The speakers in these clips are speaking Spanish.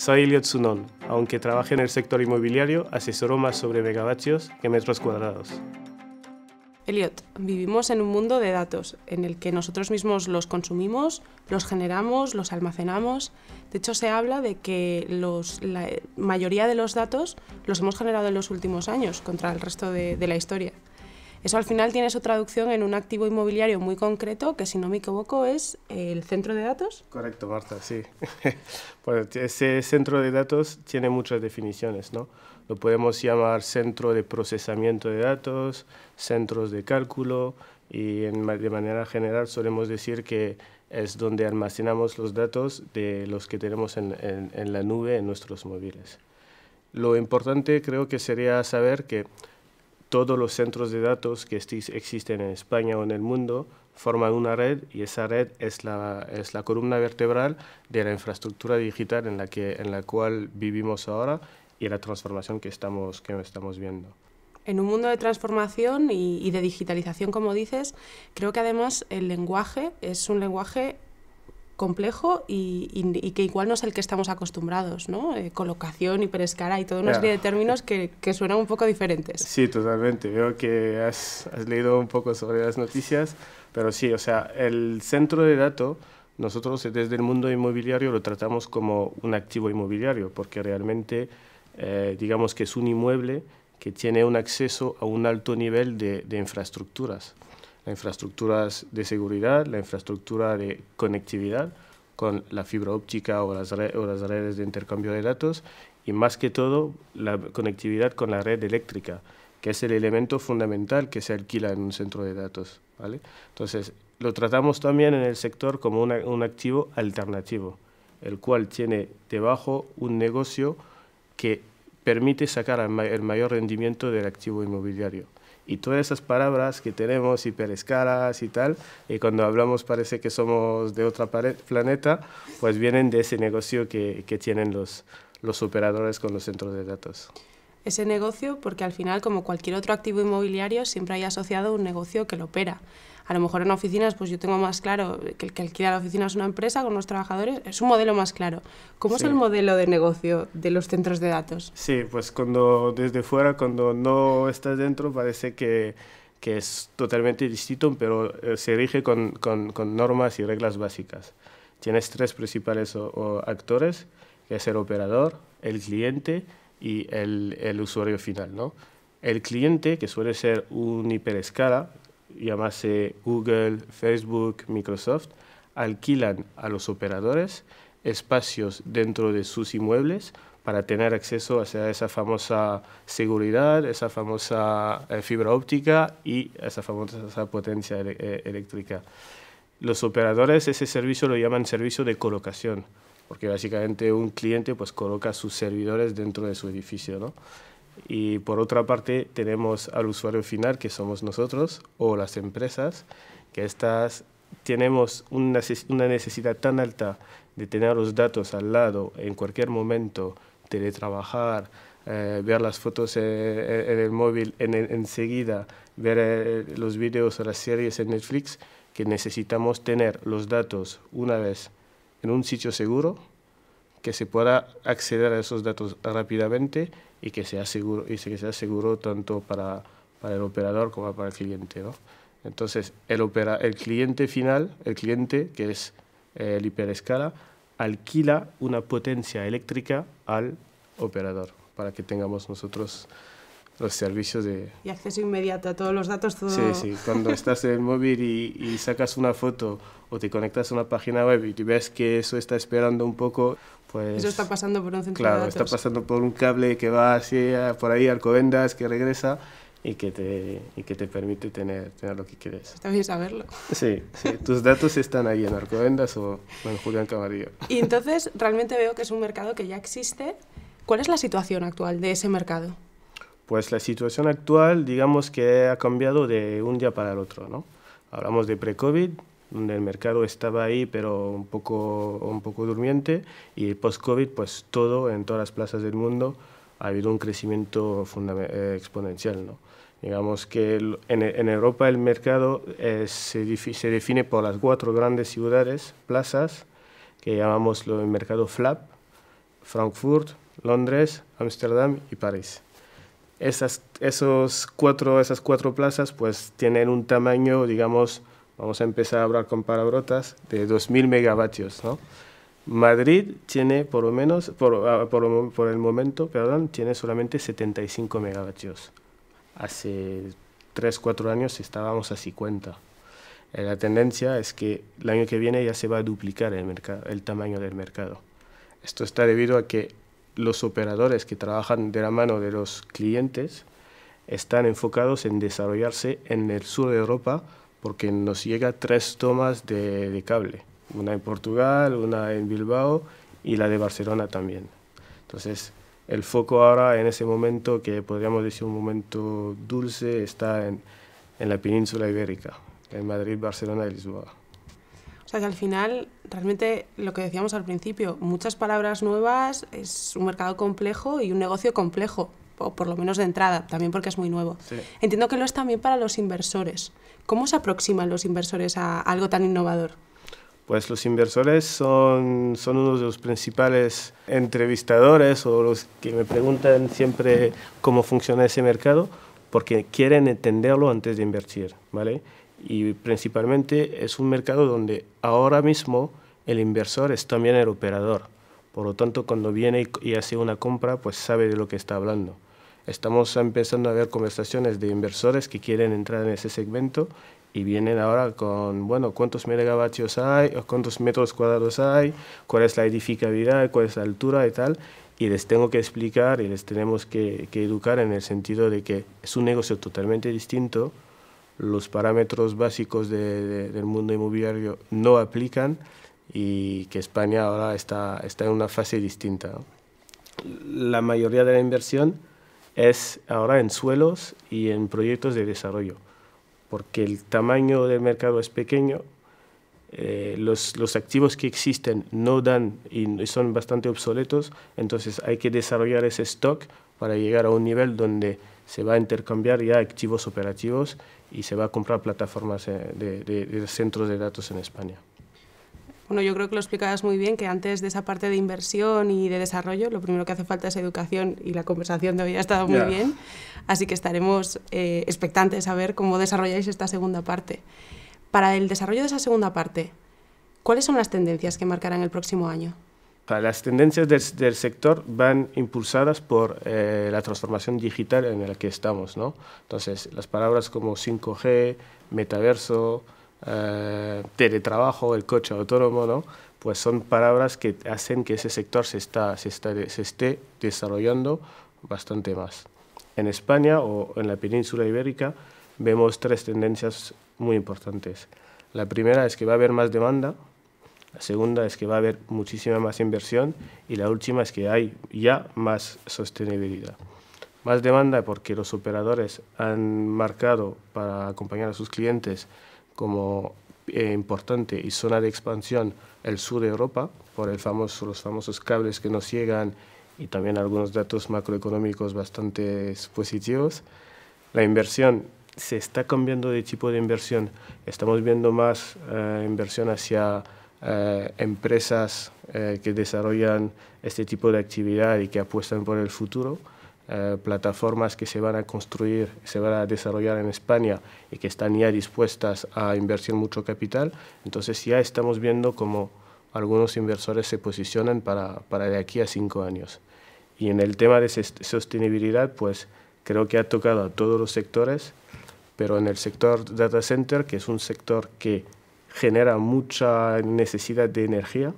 Soy Eliot Sunon. Aunque trabaje en el sector inmobiliario, asesoro más sobre megavatios que metros cuadrados. Elliot, vivimos en un mundo de datos en el que nosotros mismos los consumimos, los generamos, los almacenamos. De hecho, se habla de que la mayoría de los datos los hemos generado en los últimos años contra el resto de la historia. Eso al final tiene su traducción en un activo inmobiliario muy concreto, que si no me equivoco es el centro de datos. Correcto, Marta, sí. Pues ese centro de datos tiene muchas definiciones, ¿no? Lo podemos llamar centro de procesamiento de datos, centros de cálculo y de manera general solemos decir que es donde almacenamos los datos de los que tenemos en la nube en nuestros móviles. Lo importante creo que sería saber que todos los centros de datos que existen en España o en el mundo forman una red y esa red es la, es la columna vertebral de la infraestructura digital en la, que, en la cual vivimos ahora y la transformación que estamos, que estamos viendo. En un mundo de transformación y, y de digitalización, como dices, creo que además el lenguaje es un lenguaje complejo y, que igual no es el que estamos acostumbrados, ¿no? Eh, colocación, hiperescala y toda una serie de términos que, suenan un poco diferentes. Sí, totalmente. Veo que has, leído un poco sobre las noticias, pero sí, o sea, el centro de datos, nosotros desde el mundo inmobiliario lo tratamos como un activo inmobiliario, porque realmente, eh, digamos que es un inmueble que tiene un acceso a un alto nivel de, de infraestructuras la infraestructura de seguridad, la infraestructura de conectividad con la fibra óptica o las, redes de intercambio de datos y más que todo la conectividad con la red eléctrica, que es el elemento fundamental que se alquila en un centro de datos. ¿vale? Entonces, lo tratamos también en el sector como un activo alternativo, el cual tiene debajo un negocio que permite sacar el mayor rendimiento del activo inmobiliario. Y todas esas palabras que tenemos, hiperescaras y tal, y cuando hablamos parece que somos de otro planeta, pues vienen de ese negocio que, tienen los operadores con los centros de datos ese negocio porque al final, como cualquier otro activo inmobiliario, siempre hay asociado un negocio que lo opera. A lo mejor en oficinas, pues yo tengo más claro que el que alquila la oficina es una empresa con unos trabajadores, es un modelo más claro. ¿Cómo es el modelo de negocio de los centros de datos? Sí, pues cuando desde fuera, cuando no estás dentro, parece que, que es totalmente distinto, pero eh, se rige con, con, normas y reglas básicas. Tienes tres principales actores, que es el operador, el cliente y el, el usuario final. ¿no? El cliente, que suele ser un hiperescala, llamarse Google, Facebook, Microsoft, alquilan a los operadores espacios dentro de sus inmuebles para tener acceso a esa famosa seguridad, esa famosa eh, fibra óptica y esa famosa esa potencia eh, eléctrica. Los operadores ese servicio lo llaman servicio de colocación porque básicamente un cliente pues coloca sus servidores dentro de su edificio, ¿no? Y por otra parte tenemos al usuario final, que somos nosotros, o las empresas, que estas tenemos una, necesidad tan alta de tener los datos al lado en cualquier momento, teletrabajar, eh, ver las fotos eh, eh, en, el móvil enseguida, ver eh, los vídeos o las series en Netflix, que necesitamos tener los datos una vez en un sitio seguro, que se pueda acceder a esos datos rápidamente y que sea seguro, y sea seguro tanto para, para el operador como para el cliente. ¿no? Entonces, el, el cliente final, el cliente que es eh, el hiperescala, alquila una potencia eléctrica al operador para que tengamos nosotros los servicios de... Y acceso inmediato a todos los datos. Todo... Sí, sí, cuando estás en el móvil y, sacas una foto o te conectas a una página web y ves que eso está esperando un poco, pues... Eso está pasando por un centro Claro, de datos. está pasando por un cable que va hacia, por ahí, Arcovendas, que regresa y que te, y que te permite tener, tener lo que quieres. Está bien saberlo. Sí, sí, tus datos están ahí en Arcovendas o en Julián Camarillo. Y entonces realmente veo que es un mercado que ya existe. ¿Cuál es la situación actual de ese mercado? Pues la situación actual, digamos que ha cambiado de un día para el otro, ¿no? Hablamos de pre-COVID, donde el mercado estaba ahí, pero un poco, un poco durmiente, y post-COVID, pues todo, en todas las plazas del mundo, ha habido un crecimiento eh, exponencial, Digamos que en, Europa el mercado eh, se, se, define por las cuatro grandes ciudades, plazas, que llamamos el mercado FLAP, Frankfurt, Londres, Ámsterdam y París esas, esos cuatro, esas cuatro plazas pues tienen un tamaño, digamos, vamos a empezar a hablar con parabrotas, de 2.000 megavatios, ¿no? Madrid tiene por lo menos, por, ah, el momento, perdón, tiene solamente 75 megavatios. Hace 3, 4 años estábamos a 50. Eh, la tendencia es que el año que viene ya se va a duplicar el, el tamaño del mercado. Esto está debido a que los operadores que trabajan de la mano de los clientes están enfocados en desarrollarse en el sur de Europa porque nos llega tres tomas de, cable, una en Portugal, una en Bilbao y la de Barcelona también. Entonces, el foco ahora en ese momento, que podríamos decir un momento dulce, está en, en la península ibérica, en Madrid, Barcelona y Lisboa. O sea que al final, realmente lo que decíamos al principio, muchas palabras nuevas, es un mercado complejo y un negocio complejo, o por lo menos de entrada, también porque es muy nuevo. Entiendo que lo es también para los inversores. ¿Cómo se aproximan los inversores a algo tan innovador? Pues los inversores son, son uno de los principales entrevistadores o los que me preguntan siempre cómo funciona ese mercado porque quieren entenderlo antes de invertir, ¿vale? y principalmente es un mercado donde ahora mismo el inversor es también el operador. Por lo tanto, cuando viene y hace una compra, pues sabe de lo que está hablando. Estamos empezando a ver conversaciones de inversores que quieren entrar en ese segmento y vienen ahora con, bueno, cuántos megavatios hay, cuántos metros cuadrados hay, cuál es la edificabilidad, cuál es la altura y tal. Y les tengo que explicar y les tenemos que, que educar en el sentido de que es un negocio totalmente distinto, los parámetros básicos del mundo inmobiliario no aplican y que España ahora está, está en una fase distinta. La mayoría de la inversión es ahora en suelos y en proyectos de desarrollo, porque el tamaño del mercado es pequeño, eh, los, los, activos que existen no dan y son bastante obsoletos, entonces hay que desarrollar ese stock para llegar a un nivel donde se va a intercambiar ya activos operativos y se va a comprar plataformas eh, de, centros de datos en España. Bueno, yo creo que lo explicabas muy bien, que antes de esa parte de inversión y de desarrollo, lo primero que hace falta es educación y la conversación de hoy ha estado muy bien, así que estaremos eh, expectantes a ver cómo desarrolláis esta segunda parte. Para el desarrollo de esa segunda parte, ¿cuáles son las tendencias que marcarán el próximo año? las tendencias del, sector van impulsadas por eh, la transformación digital en la que estamos. ¿no? Entonces, las palabras como 5G, metaverso, eh, teletrabajo, el coche autónomo, pues son palabras que hacen que ese sector se, está, se esté desarrollando bastante más. En España o en la península ibérica vemos tres tendencias muy importantes. La primera es que va a haber más demanda, la segunda es que va a haber muchísima más inversión y la última es que hay ya más sostenibilidad. Más demanda porque los operadores han marcado para acompañar a sus clientes como eh, importante y zona de expansión el sur de Europa por los famosos cables que nos llegan y también algunos datos macroeconómicos bastante positivos. La inversión se está cambiando de tipo de inversión. Estamos viendo más eh, inversión hacia eh, empresas eh, que desarrollan este tipo de actividad y que apuestan por el futuro, eh, plataformas que se van a construir, se van a desarrollar en España y que están ya dispuestas a invertir mucho capital. Entonces ya estamos viendo cómo algunos inversores se posicionan para de aquí a cinco años. Y en el tema de sostenibilidad, pues creo que ha tocado a todos los sectores, pero en el sector data center, que es un sector que genera mucha necesidad de energía,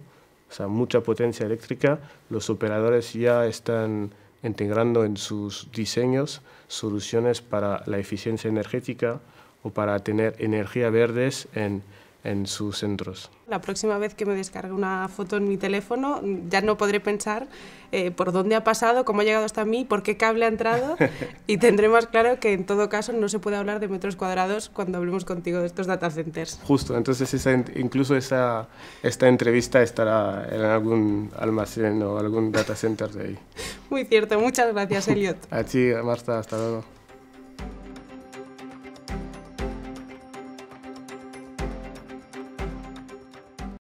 o sea, mucha potencia eléctrica. Los operadores ya están integrando en sus diseños soluciones para la eficiencia energética o para tener energía verdes en en sus centros. La próxima vez que me descargue una foto en mi teléfono ya no podré pensar eh, por dónde ha pasado, cómo ha llegado hasta mí, por qué cable ha entrado y tendré más claro que en todo caso no se puede hablar de metros cuadrados cuando hablemos contigo de estos data centers. Justo, entonces incluso esa, esta entrevista estará en algún almacén o algún data center de ahí. Muy cierto, muchas gracias Elliot. A ti Marta, hasta luego.